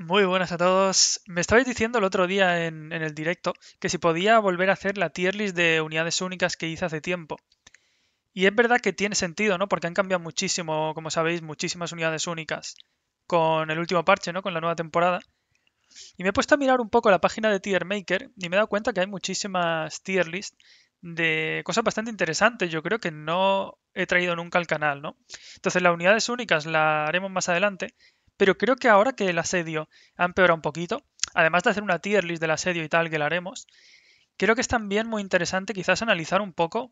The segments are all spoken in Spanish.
Muy buenas a todos. Me estabais diciendo el otro día en, el directo que si podía volver a hacer la tier list de unidades únicas que hice hace tiempo. Y es verdad que tiene sentido, ¿no? Porque han cambiado muchísimo, como sabéis, muchísimas unidades únicas con el último parche, ¿no? Con la nueva temporada. Y me he puesto a mirar un poco la página de Tier Maker y me he dado cuenta que hay muchísimas tier list de cosas bastante interesantes, yo creo que no he traído nunca al canal, ¿no? Entonces las unidades únicas las haremos más adelante, pero creo que ahora que el asedio ha empeorado un poquito, además de hacer una tier list del asedio y tal, que la haremos, creo que es también muy interesante quizás analizar un poco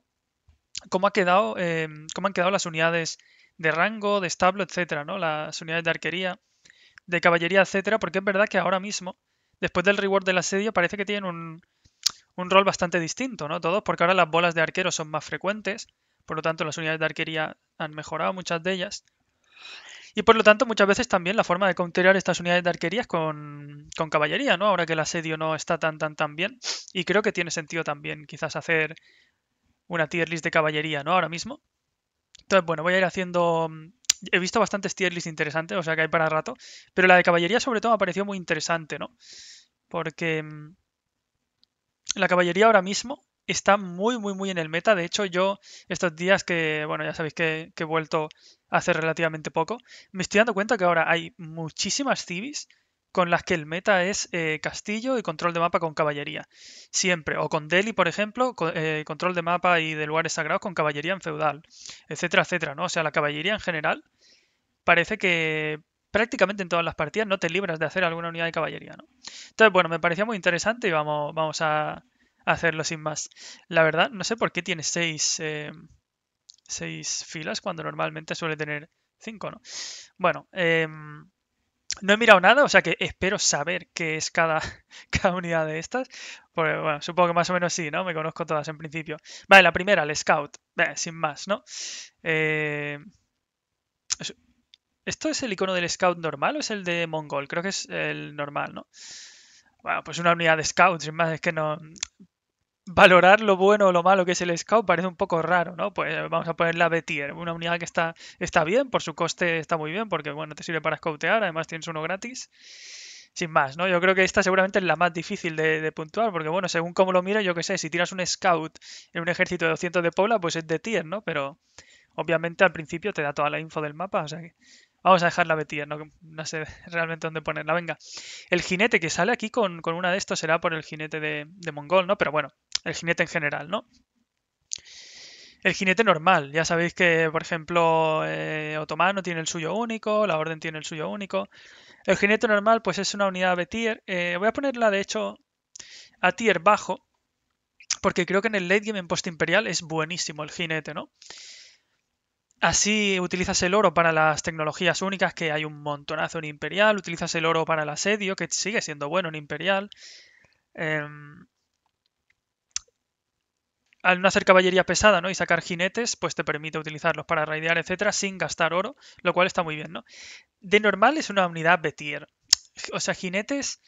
cómo, ha quedado, em, cómo han quedado las unidades de rango, de establo, etcétera, ¿no? Las unidades de arquería, de caballería, etcétera, porque es verdad que ahora mismo, después del reward del asedio, parece que tienen un, rol bastante distinto, ¿no? Todos, porque ahora las bolas de arquero son más frecuentes, por lo tanto las unidades de arquería han mejorado muchas de ellas. Y por lo tanto, muchas veces también la forma de counterar estas unidades de arquerías con, caballería, ¿no? Ahora que el asedio no está tan, tan, tan bien. Y creo que tiene sentido también quizás hacer una tier list de caballería, ¿no? Ahora mismo. Entonces, bueno, voy a ir haciendo... Mm, he visto bastantes tier list interesantes, o sea que hay para rato. Pero la de caballería sobre todo me parecido muy interesante, ¿no? Porque mm, la caballería ahora mismo está muy, muy, muy en el meta. De hecho, yo estos días que, bueno, ya sabéis que, he vuelto hace relativamente poco, me estoy dando cuenta que ahora hay muchísimas civis con las que el meta es eh, castillo y control de mapa con caballería. Siempre. O con Delhi, por ejemplo, con, eh, control de mapa y de lugares sagrados con caballería en feudal, etcétera, etcétera, ¿no? O sea, la caballería en general parece que prácticamente en todas las partidas no te libras de hacer alguna unidad de caballería, ¿no? Entonces, bueno, me parecía muy interesante y vamos, vamos a, hacerlo sin más. La verdad, no sé por qué tiene seis eh, filas cuando normalmente suele tener cinco ¿no? Bueno, em, no he mirado nada, o sea que espero saber qué es cada, cada unidad de estas. Porque, bueno, supongo que más o menos sí, ¿no? Me conozco todas en principio. Vale, la primera, el Scout. sin más, ¿no? Eh, ¿Esto es el icono del Scout normal o es el de Mongol? Creo que es el normal, ¿no? Bueno, pues una unidad de Scout, sin más, es que no valorar lo bueno o lo malo que es el scout parece un poco raro, ¿no? Pues vamos a poner la B tier, una unidad que está, está bien, por su coste está muy bien, porque bueno, te sirve para scoutear, además tienes uno gratis. Sin más, ¿no? Yo creo que esta seguramente es la más difícil de, puntuar, porque bueno, según como lo miro, yo qué sé, si tiras un scout en un ejército de 200 de Pobla, pues es de tier, ¿no? Pero obviamente al principio te da toda la info del mapa, o sea que Vamos a dejar la tier, no, no sé realmente dónde ponerla. Venga, el jinete que sale aquí con, una de estos será por el jinete de, Mongol, ¿no? Pero bueno, el jinete en general, ¿no? El jinete normal, ya sabéis que, por ejemplo, eh, Otomano tiene el suyo único, la Orden tiene el suyo único. El jinete normal, pues es una unidad de tier. Eh, voy a ponerla, de hecho, a tier bajo, porque creo que en el late game en post imperial es buenísimo el jinete, ¿no? Así utilizas el oro para las tecnologías únicas, que hay un montonazo en Imperial. Utilizas el oro para el asedio, que sigue siendo bueno en Imperial. Em, al no hacer caballería pesada, ¿no? Y sacar jinetes, pues te permite utilizarlos para raidear, etcétera, sin gastar oro, lo cual está muy bien, ¿no? De normal es una unidad betier. O sea, jinetes.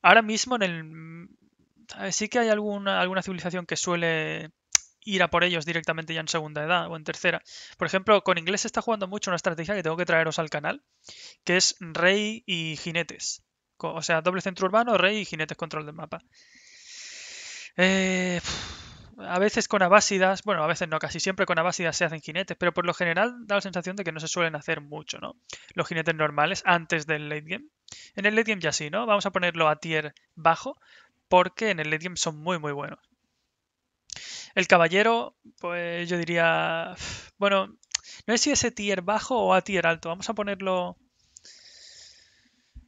Ahora mismo en el. Sí que hay alguna, alguna civilización que suele ir a por ellos directamente ya en segunda edad o en tercera. Por ejemplo, con inglés se está jugando mucho una estrategia que tengo que traeros al canal, que es rey y jinetes. O sea, doble centro urbano, rey y jinetes control del mapa. Eh, a veces con abásidas, bueno, a veces no, casi siempre con abásidas se hacen jinetes, pero por lo general da la sensación de que no se suelen hacer mucho, ¿no? Los jinetes normales antes del late game. En el late game ya sí, ¿no? Vamos a ponerlo a tier bajo, porque en el late game son muy, muy buenos. El caballero, pues yo diría, bueno, no sé si ese tier bajo o a tier alto, vamos a ponerlo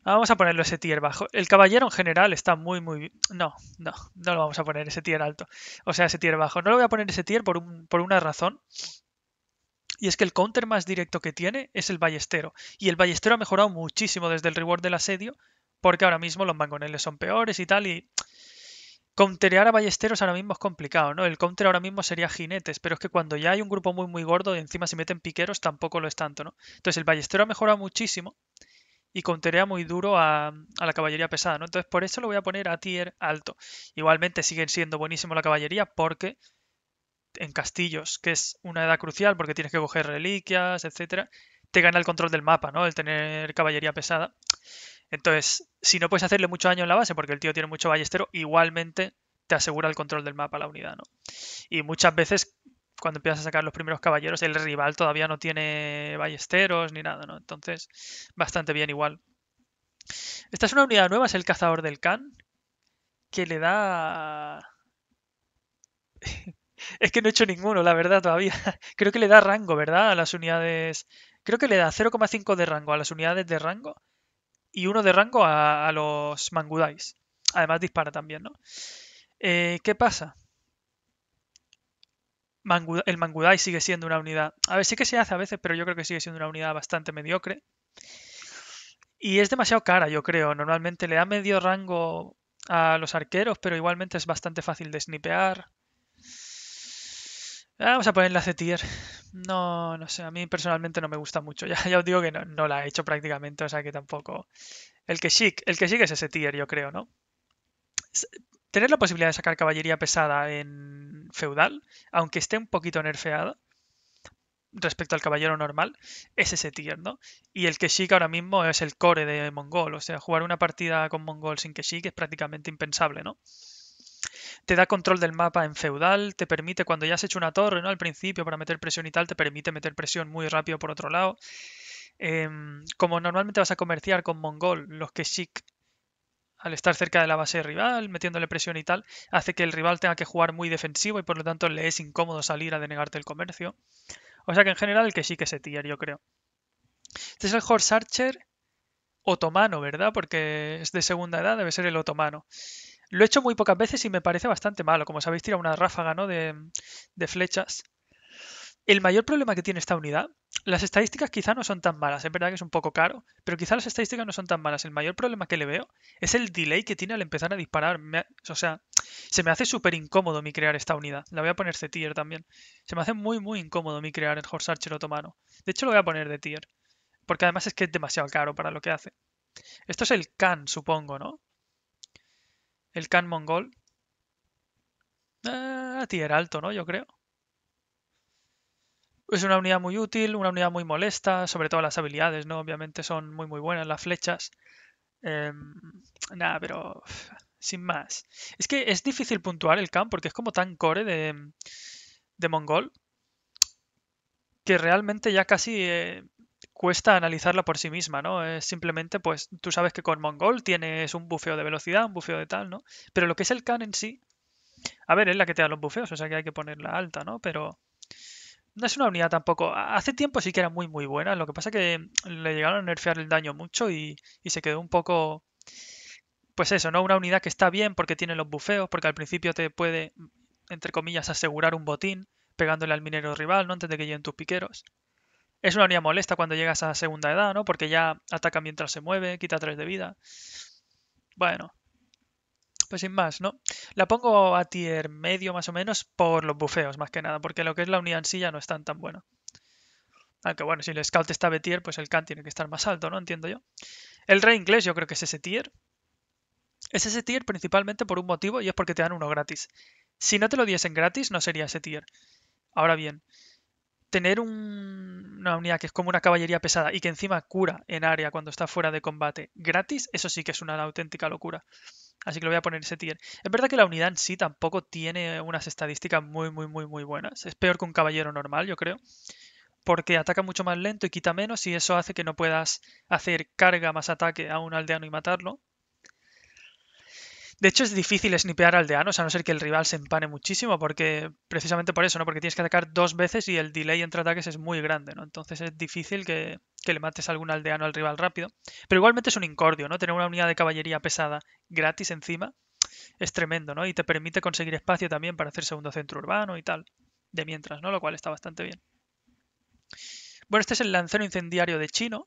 Ah, vamos a ponerlo ese tier bajo. El caballero en general está muy, muy... No, no, no lo vamos a poner ese tier alto. O sea, ese tier bajo. No lo voy a poner ese tier por, un, por una razón. Y es que el counter más directo que tiene es el ballestero. Y el ballestero ha mejorado muchísimo desde el reward del asedio. Porque ahora mismo los mangoneles son peores y tal. Y counterear a ballesteros ahora mismo es complicado, ¿no? El counter ahora mismo sería jinetes, pero es que cuando ya hay un grupo muy muy gordo y encima se meten piqueros tampoco lo es tanto, ¿no? Entonces el ballestero ha mejorado muchísimo y contaría muy duro a, la caballería pesada, ¿no? Entonces por eso lo voy a poner a tier alto. Igualmente siguen siendo buenísimo la caballería porque en castillos, que es una edad crucial porque tienes que coger reliquias, etcétera, te gana el control del mapa, ¿no? El tener caballería pesada. Entonces, si no puedes hacerle mucho daño en la base porque el tío tiene mucho ballestero, igualmente te asegura el control del mapa la unidad, ¿no? Y muchas veces cuando empiezas a sacar los primeros caballeros, el rival todavía no tiene ballesteros ni nada, ¿no? Entonces, bastante bien igual. Esta es una unidad nueva, es el cazador del can que le da... es que no he hecho ninguno, la verdad, todavía. Creo que le da rango, ¿verdad? A las unidades... Creo que le da 0,5 de rango a las unidades de rango y uno de rango a, los mangudais. Además dispara también, ¿no? Eh, ¿Qué pasa? el Mangudai sigue siendo una unidad. A ver, sí que se hace a veces, pero yo creo que sigue siendo una unidad bastante mediocre. Y es demasiado cara, yo creo. Normalmente le da medio rango a los arqueros, pero igualmente es bastante fácil de snipear. Ah, vamos a poner la C-Tier. No, no sé, a mí personalmente no me gusta mucho. Ya, ya os digo que no, la he hecho prácticamente, o sea que tampoco. El que chic, el que sigue es ese tier, yo creo, ¿no? tener la posibilidad de sacar caballería pesada en feudal, aunque esté un poquito nerfeada respecto al caballero normal, es ese tier, ¿no? Y el que Keshik ahora mismo es el core de Mongol, o sea, jugar una partida con Mongol sin Keshik es prácticamente impensable, ¿no? Te da control del mapa en feudal, te permite, cuando ya has hecho una torre, ¿no? Al principio para meter presión y tal, te permite meter presión muy rápido por otro lado. Em, como normalmente vas a comerciar con Mongol, los Keshik al estar cerca de la base rival, metiéndole presión y tal, hace que el rival tenga que jugar muy defensivo y por lo tanto le es incómodo salir a denegarte el comercio. O sea que en general que sí que se tier, yo creo. Este es el Horse Archer otomano, ¿verdad? Porque es de segunda edad, debe ser el otomano. Lo he hecho muy pocas veces y me parece bastante malo. Como sabéis, tira una ráfaga ¿no? de flechas. El mayor problema que tiene esta unidad las estadísticas quizá no son tan malas, es verdad que es un poco caro, pero quizá las estadísticas no son tan malas. El mayor problema que le veo es el delay que tiene al empezar a disparar. o sea, se me hace súper incómodo mi crear esta unidad. La voy a poner de tier también. Se me hace muy, muy incómodo mi crear el Horse Archer otomano. De hecho, lo voy a poner de tier, porque además es que es demasiado caro para lo que hace. Esto es el Khan, supongo, ¿no? El Khan mongol. Ah, tier alto, ¿no? Yo creo. Es una unidad muy útil, una unidad muy molesta, sobre todo las habilidades, ¿no? Obviamente son muy muy buenas las flechas. Em, nada, pero sin más. Es que es difícil puntuar el Khan porque es como tan core de, de mongol que realmente ya casi eh, cuesta analizarla por sí misma, ¿no? Es simplemente, pues, tú sabes que con Mongol tienes un bufeo de velocidad, un bufeo de tal, ¿no? Pero lo que es el Khan en sí, a ver, es la que te da los bufeos, o sea que hay que ponerla alta, ¿no? Pero no es una unidad tampoco. Hace tiempo sí que era muy, muy buena. Lo que pasa que le llegaron a nerfear el daño mucho y, y se quedó un poco. Pues eso, ¿no? Una unidad que está bien porque tiene los bufeos, porque al principio te puede, entre comillas, asegurar un botín pegándole al minero rival, ¿no? Antes de que lleguen tus piqueros. Es una unidad molesta cuando llegas a segunda edad, ¿no? Porque ya ataca mientras se mueve, quita 3 de vida. Bueno, pues sin más, ¿no? La pongo a tier medio más o menos por los bufeos, más que nada, porque lo que es la unidad en sí ya no es tan tan bueno. Aunque bueno, si el scout está B tier, pues el can tiene que estar más alto, ¿no? Entiendo yo. El rey inglés yo creo que es ese tier. Es ese tier principalmente por un motivo y es porque te dan uno gratis. Si no te lo diesen gratis, no sería ese tier. Ahora bien, tener una unidad que es como una caballería pesada y que encima cura en área cuando está fuera de combate gratis, eso sí que es una auténtica locura. Así que lo voy a poner ese tier. Es verdad que la unidad en sí tampoco tiene unas estadísticas muy, muy, muy, muy buenas. Es peor que un caballero normal, yo creo. Porque ataca mucho más lento y quita menos y eso hace que no puedas hacer carga más ataque a un aldeano y matarlo. De hecho, es difícil snipear aldeanos, a no ser que el rival se empane muchísimo, porque precisamente por eso, ¿no? Porque tienes que atacar dos veces y el delay entre ataques es muy grande, ¿no? Entonces es difícil que, le mates a algún aldeano al rival rápido. Pero igualmente es un incordio, ¿no? Tener una unidad de caballería pesada gratis encima es tremendo, ¿no? Y te permite conseguir espacio también para hacer segundo centro urbano y tal. De mientras, ¿no? Lo cual está bastante bien. Bueno, este es el lancero incendiario de Chino.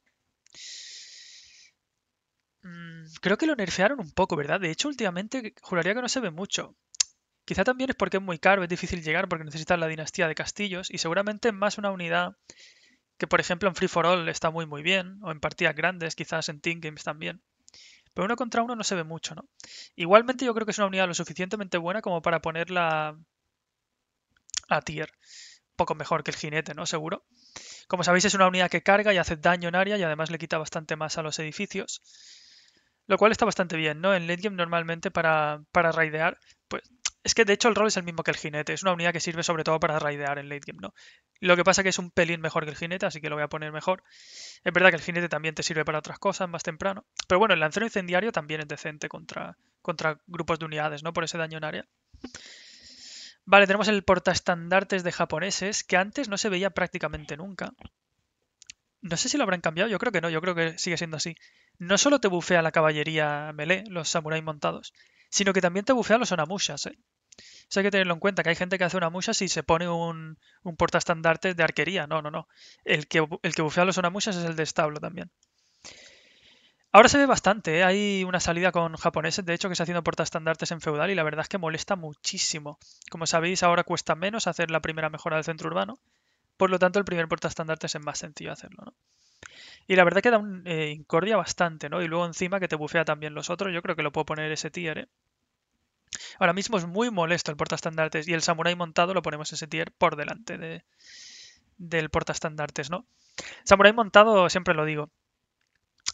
Pues, creo que lo nerfearon un poco, ¿verdad? De hecho, últimamente juraría que no se ve mucho. Quizá también es porque es muy caro, es difícil llegar porque necesitas la dinastía de castillos y seguramente es más una unidad que, por ejemplo, en Free for All está muy muy bien, o en partidas grandes, quizás en Team Games también. Pero uno contra uno no se ve mucho, ¿no? Igualmente yo creo que es una unidad lo suficientemente buena como para ponerla a tier. Un poco mejor que el jinete, ¿no? Seguro. Como sabéis es una unidad que carga y hace daño en área y además le quita bastante más a los edificios. Lo cual está bastante bien, ¿no? En late game normalmente para, raidear, pues es que de hecho el rol es el mismo que el jinete, es una unidad que sirve sobre todo para raidear en late game, ¿no? Lo que pasa que es un pelín mejor que el jinete, así que lo voy a poner mejor. Es verdad que el jinete también te sirve para otras cosas más temprano, pero bueno, el lancero incendiario también es decente contra, contra grupos de unidades, ¿no? Por ese daño en área. Vale, tenemos el portaestandartes de japoneses, que antes no se veía prácticamente nunca. No sé si lo habrán cambiado, yo creo que no, yo creo que sigue siendo así. No solo te bufea la caballería melee, los samuráis montados, sino que también te bufea los onamushas, ¿eh? Eso hay que tenerlo en cuenta, que hay gente que hace onamushas y se pone un, un portaestandarte de arquería. No, no, no. El que, el que bufea los onamushas es el de establo también. Ahora se ve bastante, ¿eh? hay una salida con japoneses, de hecho, que se haciendo portaestandartes en feudal y la verdad es que molesta muchísimo. Como sabéis, ahora cuesta menos hacer la primera mejora del centro urbano por lo tanto, el primer portaestandartes es más sencillo hacerlo, ¿no? Y la verdad que da un eh, incordia bastante, ¿no? Y luego encima que te bufea también los otros, yo creo que lo puedo poner ese tier, ¿eh? Ahora mismo es muy molesto el portaestandartes y el samurai montado lo ponemos ese tier por delante de, del portaestandartes, ¿no? Samurai montado, siempre lo digo,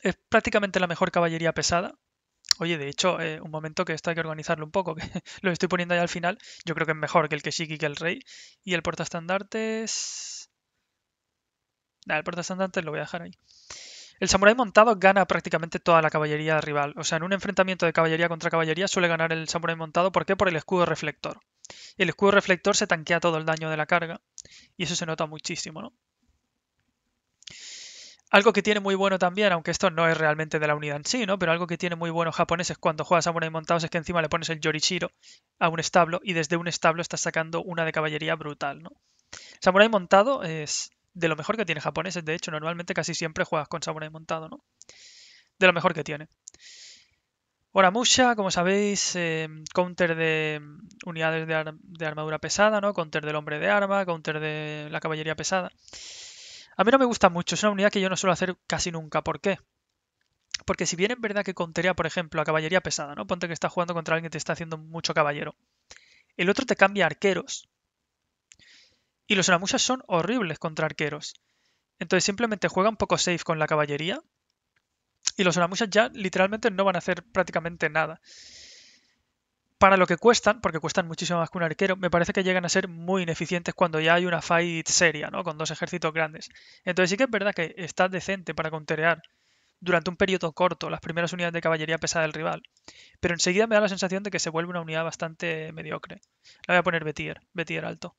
es prácticamente la mejor caballería pesada, Oye, de hecho, eh, un momento que esto hay que organizarlo un poco, que lo estoy poniendo ahí al final. Yo creo que es mejor que el que Keshiki que el Rey. Y el portaestandartes. nada, el portaestandartes lo voy a dejar ahí. El samurái montado gana prácticamente toda la caballería rival. O sea, en un enfrentamiento de caballería contra caballería suele ganar el samurái montado. ¿Por qué? Por el escudo reflector. El escudo reflector se tanquea todo el daño de la carga. Y eso se nota muchísimo, ¿no? Algo que tiene muy bueno también, aunque esto no es realmente de la unidad en sí, ¿no? Pero algo que tiene muy bueno japoneses cuando juegas a Samurai montados es que encima le pones el Yorichiro a un establo y desde un establo estás sacando una de caballería brutal, ¿no? Samurai montado es de lo mejor que tiene japoneses, de hecho, normalmente casi siempre juegas con Samurai montado, ¿no? De lo mejor que tiene. Oramusha, como sabéis, em, counter de em, unidades de, de, armadura pesada, ¿no? Counter del hombre de arma, counter de la caballería pesada. A mí no me gusta mucho, es una unidad que yo no suelo hacer casi nunca. ¿Por qué? Porque si bien en verdad que contaría, por ejemplo, a caballería pesada, ¿no? Ponte que estás jugando contra alguien que te está haciendo mucho caballero. El otro te cambia arqueros. Y los oramushas son horribles contra arqueros. Entonces simplemente juega un poco safe con la caballería. Y los oramushas ya literalmente no van a hacer prácticamente nada para lo que cuestan, porque cuestan muchísimo más que un arquero, me parece que llegan a ser muy ineficientes cuando ya hay una fight seria, ¿no? Con dos ejércitos grandes. Entonces sí que es verdad que está decente para conterear durante un periodo corto las primeras unidades de caballería pesada del rival, pero enseguida me da la sensación de que se vuelve una unidad bastante mediocre. La voy a poner Betier, Betier alto.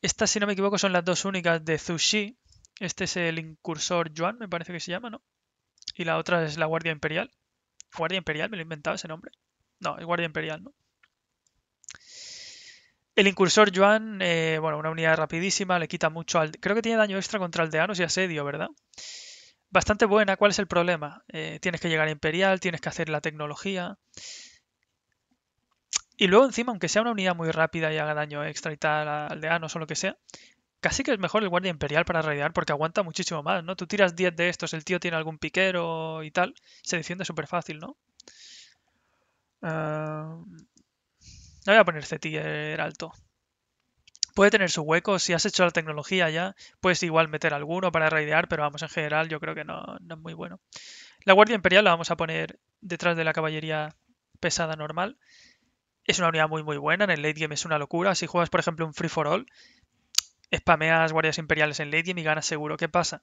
Estas, si no me equivoco, son las dos únicas de Zushi. Este es el incursor Yuan, me parece que se llama, ¿no? Y la otra es la Guardia Imperial. Guardia Imperial, me lo he inventado ese nombre. No, el Guardia Imperial, ¿no? El incursor Joan, eh, bueno, una unidad rapidísima, le quita mucho al... Creo que tiene daño extra contra aldeanos y asedio, ¿verdad? Bastante buena, ¿cuál es el problema? Eh, tienes que llegar a Imperial, tienes que hacer la tecnología. Y luego encima, aunque sea una unidad muy rápida y haga daño extra y tal a aldeanos o lo que sea, casi que es mejor el guardia imperial para raidear porque aguanta muchísimo más, ¿no? Tú tiras 10 de estos, el tío tiene algún piquero y tal, se defiende súper fácil, ¿no? Ah, no voy a poner Cetier alto. Puede tener su hueco, si has hecho la tecnología ya, puedes igual meter alguno para raidear, pero vamos, en general yo creo que no, no es muy bueno. La Guardia Imperial la vamos a poner detrás de la caballería pesada normal. Es una unidad muy muy buena, en el late game es una locura. Si juegas, por ejemplo, un free for all, spameas guardias imperiales en late game y ganas seguro. ¿Qué pasa?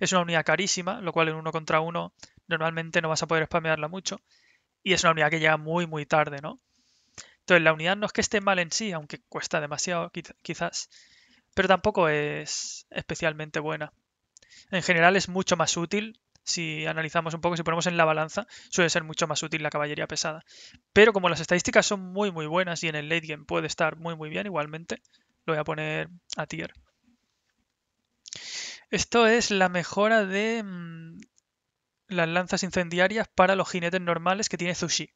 Es una unidad carísima, lo cual en uno contra uno normalmente no vas a poder spamearla mucho y es una unidad que llega muy, muy tarde, ¿no? Entonces, la unidad no es que esté mal en sí, aunque cuesta demasiado, quizás, pero tampoco es especialmente buena. En general es mucho más útil, si analizamos un poco, si ponemos en la balanza, suele ser mucho más útil la caballería pesada. Pero como las estadísticas son muy, muy buenas y en el late game puede estar muy, muy bien igualmente, lo voy a poner a tier. Esto es la mejora de mm, las lanzas incendiarias para los jinetes normales que tiene Zushi.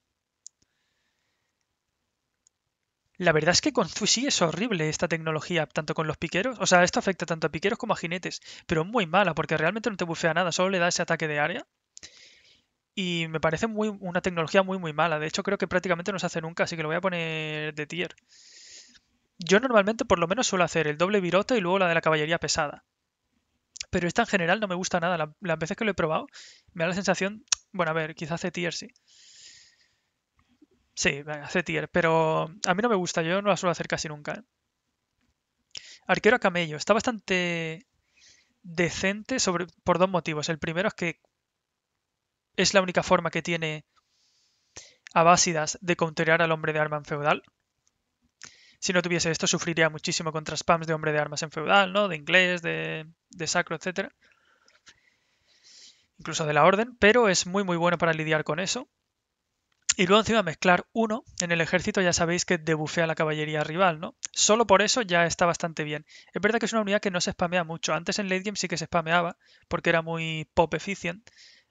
La verdad es que con Zushi es horrible esta tecnología, tanto con los piqueros, o sea, esto afecta tanto a piqueros como a jinetes, pero es muy mala porque realmente no te bufea nada, solo le da ese ataque de área. Y me parece muy, una tecnología muy, muy mala. De hecho, creo que prácticamente no se hace nunca, así que lo voy a poner de tier. Yo normalmente, por lo menos, suelo hacer el doble virote y luego la de la caballería pesada pero esta en general no me gusta nada. Las veces que lo he probado, me da la sensación. Bueno, a ver, quizás hace tier sí. Sí, hace tier pero a mí no me gusta, yo no la suelo hacer casi nunca. ¿eh? Arquero a camello. Está bastante decente sobre, por dos motivos. El primero es que es la única forma que tiene Abásidas de counterar al hombre de arma en feudal. Si no tuviese esto, sufriría muchísimo contra spams de hombre de armas en feudal, ¿no? De inglés, de, sacro, etc. Incluso de la orden, pero es muy muy bueno para lidiar con eso. Y luego encima mezclar uno en el ejército, ya sabéis que debufea la caballería rival, ¿no? Solo por eso ya está bastante bien. Es verdad que es una unidad que no se spamea mucho. Antes en late game sí que se spameaba, porque era muy pop efficient.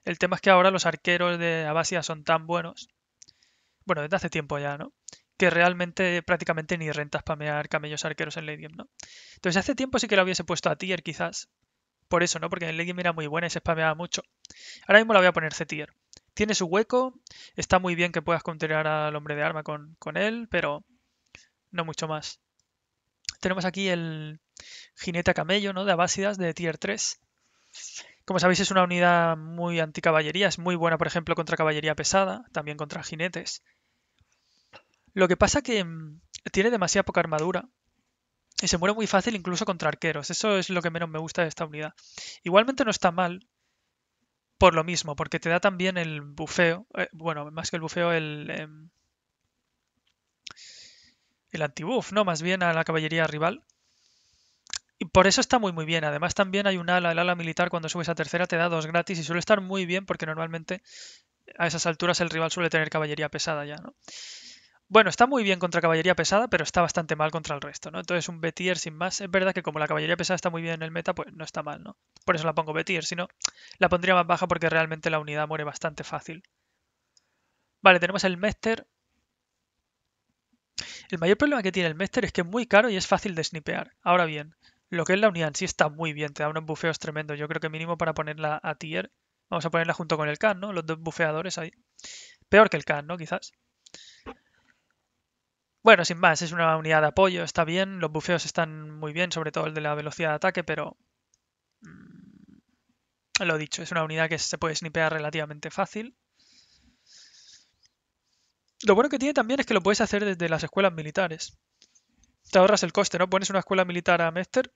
El tema es que ahora los arqueros de Abasia son tan buenos. Bueno, desde hace tiempo ya, ¿no? que realmente prácticamente ni renta spamear camellos arqueros en Lady ¿no? Entonces hace tiempo sí que la hubiese puesto a tier quizás, por eso, ¿no? Porque en late game era muy buena y se spameaba mucho. Ahora mismo la voy a poner C tier. Tiene su hueco, está muy bien que puedas contener al hombre de arma con, él, pero no mucho más. Tenemos aquí el jinete a camello, ¿no? De Abásidas, de tier 3. Como sabéis, es una unidad muy anticaballería, es muy buena, por ejemplo, contra caballería pesada, también contra jinetes, lo que pasa que mm, tiene demasiada poca armadura y se muere muy fácil incluso contra arqueros. Eso es lo que menos me gusta de esta unidad. Igualmente no está mal por lo mismo, porque te da también el bufeo, eh, bueno, más que el bufeo, el... Em, el antibuff, ¿no? Más bien a la caballería rival. Y por eso está muy muy bien. Además también hay un ala, el ala militar cuando subes a tercera te da dos gratis y suele estar muy bien porque normalmente a esas alturas el rival suele tener caballería pesada ya, ¿no? Bueno, está muy bien contra caballería pesada, pero está bastante mal contra el resto, ¿no? Entonces un tier sin más. Es verdad que como la caballería pesada está muy bien en el meta, pues no está mal, ¿no? Por eso la pongo tier. si no, la pondría más baja porque realmente la unidad muere bastante fácil. Vale, tenemos el Mester. El mayor problema que tiene el Mester es que es muy caro y es fácil de snipear. Ahora bien, lo que es la unidad en sí está muy bien, te da unos bufeos tremendos. Yo creo que mínimo para ponerla a tier, vamos a ponerla junto con el Khan, ¿no? Los dos bufeadores ahí. Peor que el Khan, ¿no? Quizás. Bueno, sin más, es una unidad de apoyo, está bien, los bufeos están muy bien, sobre todo el de la velocidad de ataque, pero... Mm, lo dicho, es una unidad que se puede snipear relativamente fácil. Lo bueno que tiene también es que lo puedes hacer desde las escuelas militares. Te ahorras el coste, ¿no? Pones una escuela militar a Mester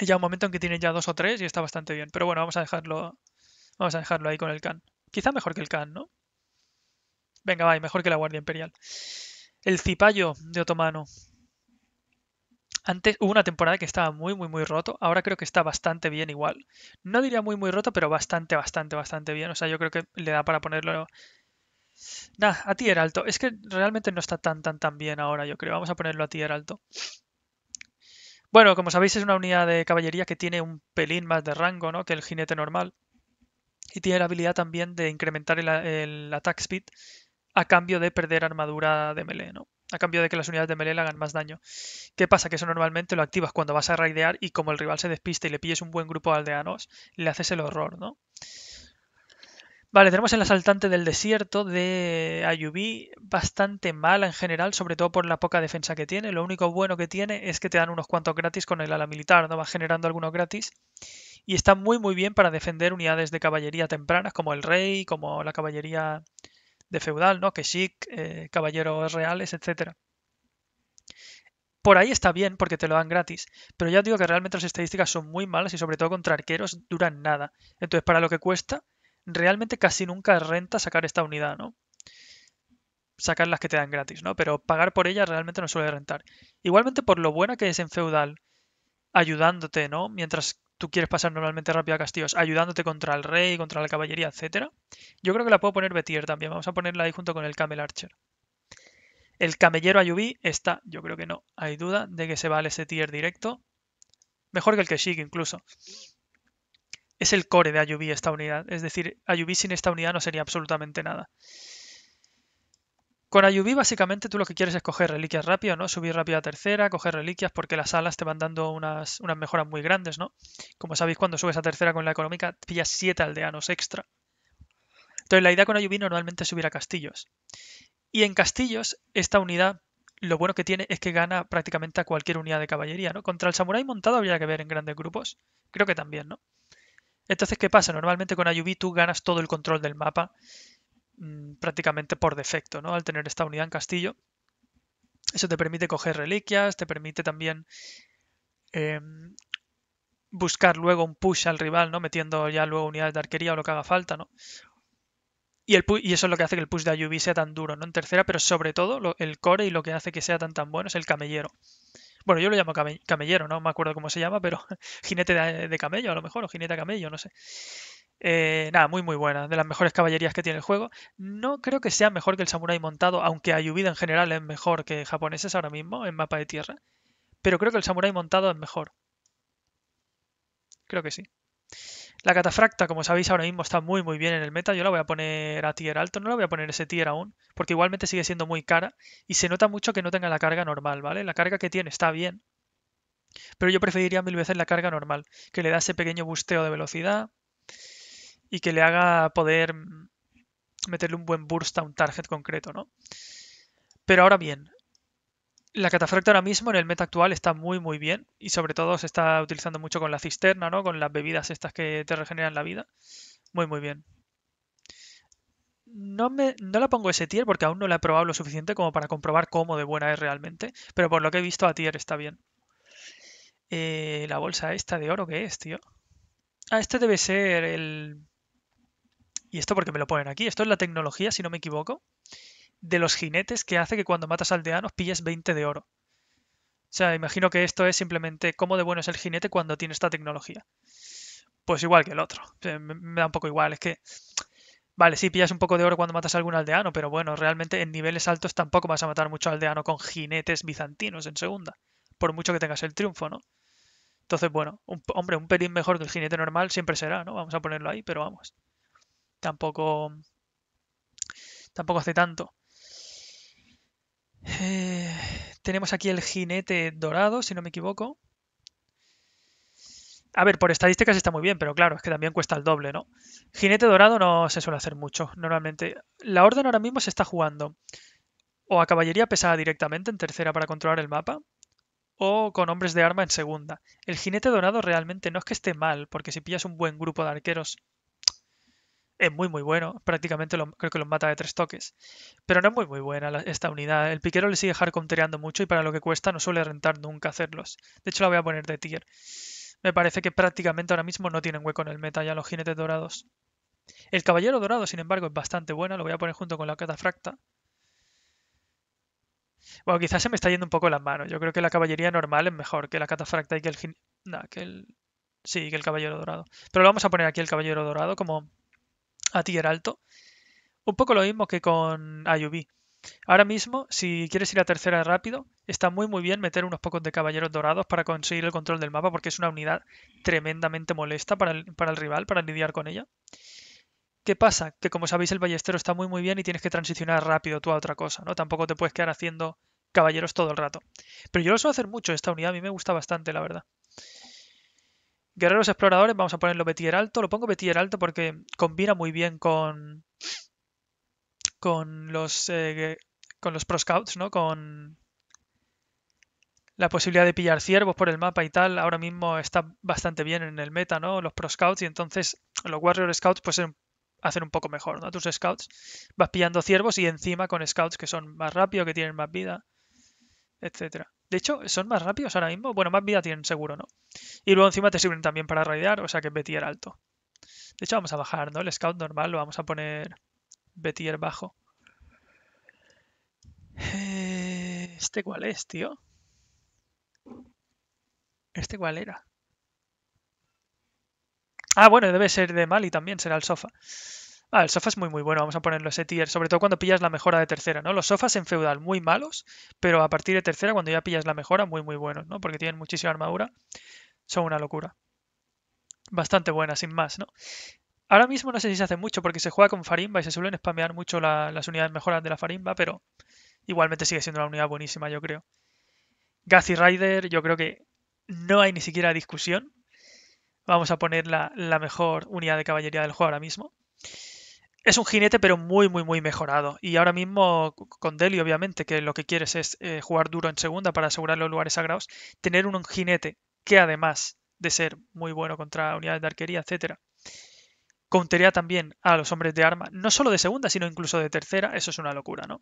y ya un momento en que tiene ya dos o tres y está bastante bien. Pero bueno, vamos a dejarlo, vamos a dejarlo ahí con el can. Quizá mejor que el can, ¿no? Venga, va, mejor que la Guardia Imperial. El Cipayo de Otomano. Antes hubo una temporada que estaba muy, muy, muy roto. Ahora creo que está bastante bien igual. No diría muy, muy roto, pero bastante, bastante, bastante bien. O sea, yo creo que le da para ponerlo. Nah, a tier alto. Es que realmente no está tan, tan, tan bien ahora, yo creo. Vamos a ponerlo a tier alto. Bueno, como sabéis, es una unidad de caballería que tiene un pelín más de rango, ¿no? Que el jinete normal. Y tiene la habilidad también de incrementar el attack speed a cambio de perder armadura de melee, ¿no? A cambio de que las unidades de melee le hagan más daño. ¿Qué pasa? Que eso normalmente lo activas cuando vas a raidear y como el rival se despiste y le pilles un buen grupo de aldeanos, le haces el horror, ¿no? Vale, tenemos el asaltante del desierto de Ayubi. bastante mala en general, sobre todo por la poca defensa que tiene. Lo único bueno que tiene es que te dan unos cuantos gratis con el ala militar, ¿no? va generando algunos gratis. Y está muy muy bien para defender unidades de caballería tempranas, como el rey, como la caballería de feudal, ¿no? Que chic, eh, caballeros reales, etc. Por ahí está bien porque te lo dan gratis, pero ya digo que realmente las estadísticas son muy malas y sobre todo contra arqueros duran nada. Entonces, para lo que cuesta, realmente casi nunca renta sacar esta unidad, ¿no? Sacar las que te dan gratis, ¿no? Pero pagar por ellas realmente no suele rentar. Igualmente por lo buena que es en feudal, ayudándote, ¿no? Mientras tú quieres pasar normalmente rápido a castillos, ayudándote contra el rey, contra la caballería, etcétera. Yo creo que la puedo poner Betier también. Vamos a ponerla ahí junto con el Camel Archer. El camellero Ayubí está, yo creo que no hay duda de que se vale ese tier directo. Mejor que el que sigue incluso. Es el core de Ayubí esta unidad. Es decir, Ayubí sin esta unidad no sería absolutamente nada. Con Ayubi básicamente tú lo que quieres es coger reliquias rápido, ¿no? Subir rápido a tercera, coger reliquias porque las alas te van dando unas, mejoras muy grandes, ¿no? Como sabéis, cuando subes a tercera con la económica pillas siete aldeanos extra. Entonces la idea con Ayubi normalmente es subir a castillos. Y en castillos esta unidad lo bueno que tiene es que gana prácticamente a cualquier unidad de caballería, ¿no? Contra el samurái montado habría que ver en grandes grupos. Creo que también, ¿no? Entonces, ¿qué pasa? Normalmente con Ayubi tú ganas todo el control del mapa Mm, prácticamente por defecto, ¿no? Al tener esta unidad en castillo. Eso te permite coger reliquias, te permite también em, buscar luego un push al rival, ¿no? Metiendo ya luego unidades de arquería o lo que haga falta, ¿no? Y, eso es lo que hace que el push de Ayubi sea tan duro, ¿no? En tercera, pero sobre todo el core y lo que hace que sea tan tan bueno es el camellero. Bueno, yo lo llamo camellero, no me acuerdo cómo se llama, pero jinete de, camello a lo mejor, o jinete de camello, no sé. Eh, nada, muy muy buena, de las mejores caballerías que tiene el juego. No creo que sea mejor que el Samurai montado, aunque Ayubida en general es mejor que japoneses ahora mismo en mapa de tierra. Pero creo que el Samurai montado es mejor. Creo que sí. La catafracta, como sabéis, ahora mismo está muy muy bien en el meta. Yo la voy a poner a tier alto, no la voy a poner ese tier aún, porque igualmente sigue siendo muy cara y se nota mucho que no tenga la carga normal, ¿vale? La carga que tiene está bien, pero yo preferiría mil veces la carga normal, que le da ese pequeño busteo de velocidad, y que le haga poder mm, meterle un buen burst a un target concreto, ¿no? Pero ahora bien, la catafracta ahora mismo en el meta actual está muy muy bien y sobre todo se está utilizando mucho con la cisterna, ¿no? Con las bebidas estas que te regeneran la vida. Muy muy bien. No, me, no la pongo ese tier porque aún no la he probado lo suficiente como para comprobar cómo de buena es realmente, pero por lo que he visto a tier está bien. Eh, la bolsa esta de oro ¿qué es, tío. Ah, este debe ser el y esto porque me lo ponen aquí, esto es la tecnología, si no me equivoco, de los jinetes que hace que cuando matas aldeanos pilles 20 de oro. O sea, imagino que esto es simplemente cómo de bueno es el jinete cuando tiene esta tecnología. Pues igual que el otro. Me da un poco igual. Es que, vale, sí, pillas un poco de oro cuando matas a algún aldeano, pero bueno, realmente en niveles altos tampoco vas a matar mucho aldeano con jinetes bizantinos en segunda. Por mucho que tengas el triunfo, ¿no? Entonces, bueno, un, hombre, un pelín mejor que el jinete normal siempre será, ¿no? Vamos a ponerlo ahí, pero vamos tampoco, tampoco hace tanto. Eh, tenemos aquí el jinete dorado, si no me equivoco. A ver, por estadísticas está muy bien, pero claro, es que también cuesta el doble, ¿no? Jinete dorado no se suele hacer mucho, normalmente. La orden ahora mismo se está jugando o a caballería pesada directamente en tercera para controlar el mapa, o con hombres de arma en segunda. El jinete dorado realmente no es que esté mal, porque si pillas un buen grupo de arqueros es muy muy bueno, prácticamente lo, creo que los mata de tres toques. Pero no es muy muy buena esta unidad. El piquero le sigue hardcountereando mucho y para lo que cuesta no suele rentar nunca hacerlos. De hecho la voy a poner de tier. Me parece que prácticamente ahora mismo no tienen hueco en el meta ya los jinetes dorados. El caballero dorado, sin embargo, es bastante buena. Lo voy a poner junto con la catafracta. Bueno, quizás se me está yendo un poco las manos. Yo creo que la caballería normal es mejor que la catafracta y que el... Nah, que el... Sí, que el caballero dorado. Pero lo vamos a poner aquí el caballero dorado como a tier alto. Un poco lo mismo que con Ayubi. Ahora mismo, si quieres ir a tercera rápido, está muy muy bien meter unos pocos de caballeros dorados para conseguir el control del mapa, porque es una unidad tremendamente molesta para el, para el rival, para lidiar con ella. ¿Qué pasa? Que como sabéis el ballestero está muy muy bien y tienes que transicionar rápido tú a otra cosa, ¿no? Tampoco te puedes quedar haciendo caballeros todo el rato. Pero yo lo suelo hacer mucho esta unidad, a mí me gusta bastante, la verdad. Guerreros exploradores, vamos a ponerlo Betier alto. Lo pongo Betier alto porque combina muy bien con, con los, eh, con los Pro Scouts, ¿no? Con la posibilidad de pillar ciervos por el mapa y tal. Ahora mismo está bastante bien en el meta, ¿no? Los Pro Scouts y entonces los Warrior Scouts pueden hacen un poco mejor, ¿no? Tus Scouts vas pillando ciervos y encima con Scouts que son más rápidos, que tienen más vida, etcétera. De hecho, son más rápidos ahora mismo. Bueno, más vida tienen seguro, ¿no? Y luego encima te sirven también para raidear, o sea que Betier alto. De hecho, vamos a bajar, ¿no? El scout normal lo vamos a poner Betier bajo. Eh, ¿Este cuál es, tío? ¿Este cuál era? Ah, bueno, debe ser de Mali también, será el sofá. Ah, el sofá es muy muy bueno, vamos a ponerlo ese tier, sobre todo cuando pillas la mejora de tercera, ¿no? Los sofás en feudal muy malos, pero a partir de tercera, cuando ya pillas la mejora, muy muy buenos, ¿no? Porque tienen muchísima armadura, son una locura. Bastante buena, sin más, ¿no? Ahora mismo no sé si se hace mucho porque se juega con Farimba y se suelen spamear mucho las unidades mejoras de la Farimba, pero igualmente sigue siendo una unidad buenísima, yo creo. Gazi Rider, yo creo que no hay ni siquiera discusión. Vamos a poner la, la mejor unidad de caballería del juego ahora mismo es un jinete, pero muy, muy, muy mejorado. Y ahora mismo con Deli obviamente, que lo que quieres es eh, jugar duro en segunda para asegurar los lugares sagrados, tener un jinete que además de ser muy bueno contra unidades de arquería, etcétera, countería también a los hombres de arma, no solo de segunda, sino incluso de tercera, eso es una locura, ¿no?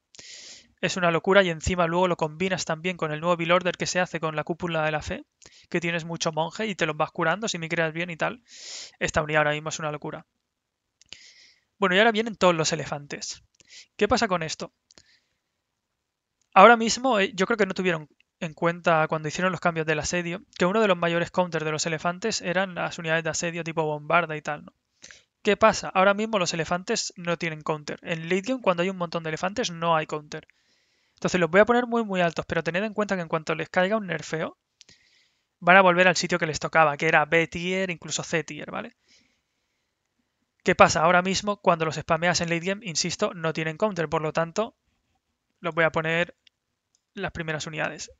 Es una locura y encima luego lo combinas también con el nuevo bill order que se hace con la cúpula de la fe, que tienes mucho monje y te los vas curando si me creas bien y tal. Esta unidad ahora mismo es una locura. Bueno, y ahora vienen todos los elefantes. ¿Qué pasa con esto? Ahora mismo eh, yo creo que no tuvieron en cuenta cuando hicieron los cambios del asedio que uno de los mayores counters de los elefantes eran las unidades de asedio tipo bombarda y tal. ¿no? ¿Qué pasa? Ahora mismo los elefantes no tienen counter. En late cuando hay un montón de elefantes, no hay counter. Entonces los voy a poner muy muy altos, pero tened en cuenta que en cuanto les caiga un nerfeo, van a volver al sitio que les tocaba, que era B tier, incluso C tier, ¿vale? ¿Qué pasa? Ahora mismo, cuando los spameas en late game, insisto, no tienen counter, por lo tanto, los voy a poner las primeras unidades.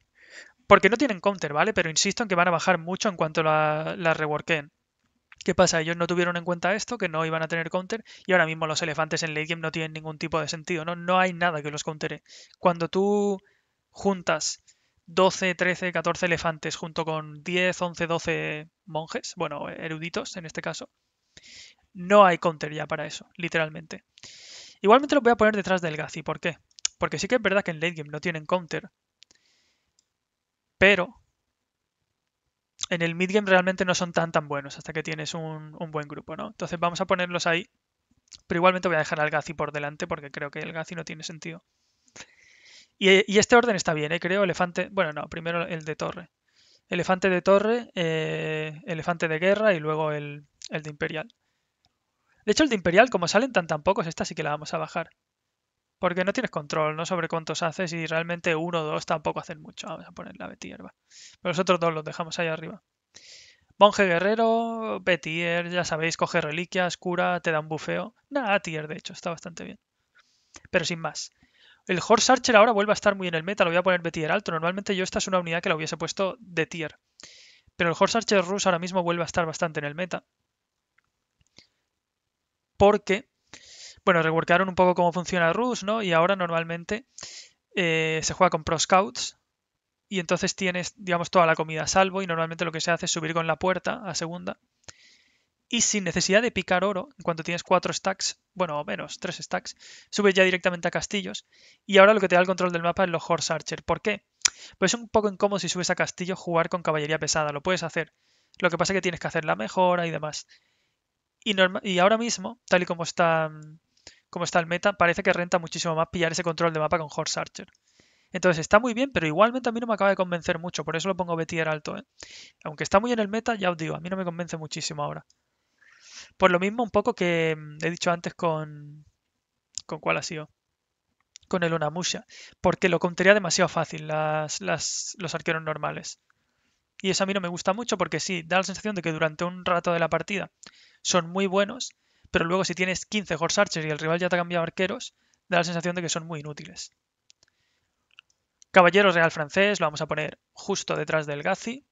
Porque no tienen counter, ¿vale? Pero insisto en que van a bajar mucho en cuanto la, la reworken. ¿Qué pasa? Ellos no tuvieron en cuenta esto, que no iban a tener counter, y ahora mismo los elefantes en late game no tienen ningún tipo de sentido, ¿no? No hay nada que los countere. Cuando tú juntas 12, 13, 14 elefantes junto con 10, 11, 12 monjes, bueno, eruditos en este caso, no hay counter ya para eso, literalmente. Igualmente lo voy a poner detrás del Gazi, ¿por qué? Porque sí que es verdad que en late game no tienen counter. Pero en el mid game realmente no son tan tan buenos hasta que tienes un, buen grupo, ¿no? Entonces vamos a ponerlos ahí. Pero igualmente voy a dejar al Gazi por delante porque creo que el Gazi no tiene sentido. Y, este orden está bien, ¿eh? creo. Elefante. Bueno, no, primero el de torre. Elefante de torre, eh, elefante de guerra y luego el, el de imperial. De hecho, el de Imperial, como salen tan tan pocos, esta sí que la vamos a bajar. Porque no tienes control, ¿no? Sobre cuántos haces y realmente uno o dos tampoco hacen mucho. Vamos a poner la Betier, va. Pero los otros dos los dejamos ahí arriba. Monje Guerrero, Betier, ya sabéis, coge reliquias, cura, te da un bufeo. Nada, tier de hecho, está bastante bien. Pero sin más. El Horse Archer ahora vuelve a estar muy en el meta, lo voy a poner Betier alto. Normalmente yo esta es una unidad que la hubiese puesto de tier. Pero el Horse Archer Rus ahora mismo vuelve a estar bastante en el meta porque, bueno, reworkaron un poco cómo funciona Rus, ¿no? Y ahora normalmente eh, se juega con Pro Scouts y entonces tienes, digamos, toda la comida a salvo y normalmente lo que se hace es subir con la puerta a segunda. Y sin necesidad de picar oro, en cuanto tienes cuatro stacks, bueno, o menos, tres stacks, subes ya directamente a castillos. Y ahora lo que te da el control del mapa es los Horse Archer. ¿Por qué? Pues es un poco incómodo si subes a castillo jugar con caballería pesada. Lo puedes hacer. Lo que pasa es que tienes que hacer la mejora y demás. Y, ahora mismo, tal y como está, mm, como está el meta, parece que renta muchísimo más pillar ese control de mapa con Horse Archer. Entonces está muy bien, pero igualmente a mí no me acaba de convencer mucho, por eso lo pongo Betier alto. ¿eh? Aunque está muy en el meta, ya os digo, a mí no me convence muchísimo ahora. Por lo mismo un poco que mm, he dicho antes con... ¿Con cuál ha sido? Con el Unamusha, porque lo contaría demasiado fácil las, las, los arqueros normales. Y eso a mí no me gusta mucho porque sí, da la sensación de que durante un rato de la partida son muy buenos, pero luego si tienes 15 Horse Archers y el rival ya te ha cambiado arqueros, da la sensación de que son muy inútiles. Caballero Real Francés lo vamos a poner justo detrás del Gazi.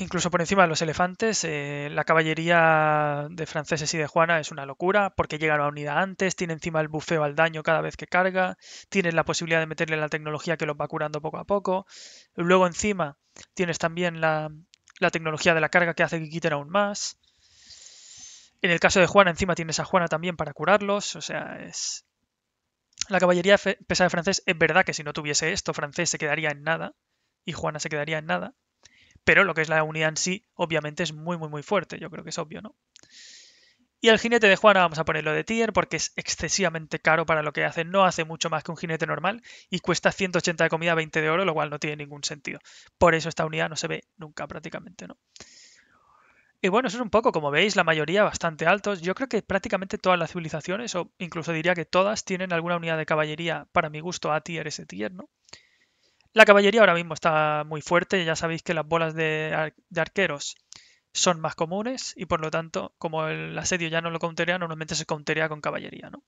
Incluso por encima de los elefantes, eh, la caballería de franceses y de Juana es una locura, porque llega a la unidad antes, tiene encima el bufeo al daño cada vez que carga, tienes la posibilidad de meterle la tecnología que los va curando poco a poco. Luego encima tienes también la, la tecnología de la carga que hace que quiten aún más. En el caso de Juana, encima tienes a Juana también para curarlos. O sea, es. La caballería pesada francés es verdad que si no tuviese esto, francés se quedaría en nada y Juana se quedaría en nada. Pero lo que es la unidad en sí, obviamente, es muy, muy, muy fuerte. Yo creo que es obvio, ¿no? Y el jinete de Juana vamos a ponerlo de tier porque es excesivamente caro para lo que hace. No hace mucho más que un jinete normal y cuesta 180 de comida, 20 de oro, lo cual no tiene ningún sentido. Por eso esta unidad no se ve nunca prácticamente, ¿no? Y bueno, eso es un poco, como veis, la mayoría bastante altos. Yo creo que prácticamente todas las civilizaciones, o incluso diría que todas, tienen alguna unidad de caballería, para mi gusto, A tier, ese tier, ¿no? La caballería ahora mismo está muy fuerte, ya sabéis que las bolas de arqueros son más comunes y por lo tanto, como el asedio ya no lo counterea, normalmente se counterea con caballería, ¿no?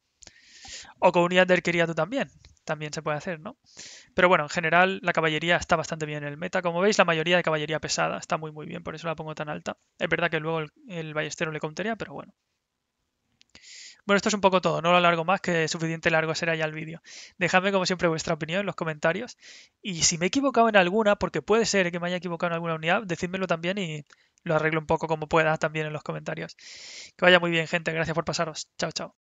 O con unidad de arquería tú también, también se puede hacer, ¿no? Pero bueno, en general la caballería está bastante bien en el meta. Como veis, la mayoría de caballería pesada está muy muy bien, por eso la pongo tan alta. Es verdad que luego el, ballestero le countería, pero bueno. Bueno, esto es un poco todo, no lo alargo más, que suficiente largo será ya el vídeo. Dejadme como siempre vuestra opinión en los comentarios y si me he equivocado en alguna, porque puede ser que me haya equivocado en alguna unidad, decídmelo también y, lo arreglo un poco como pueda también en los comentarios. Que vaya muy bien, gente. Gracias por pasaros. Chao, chao.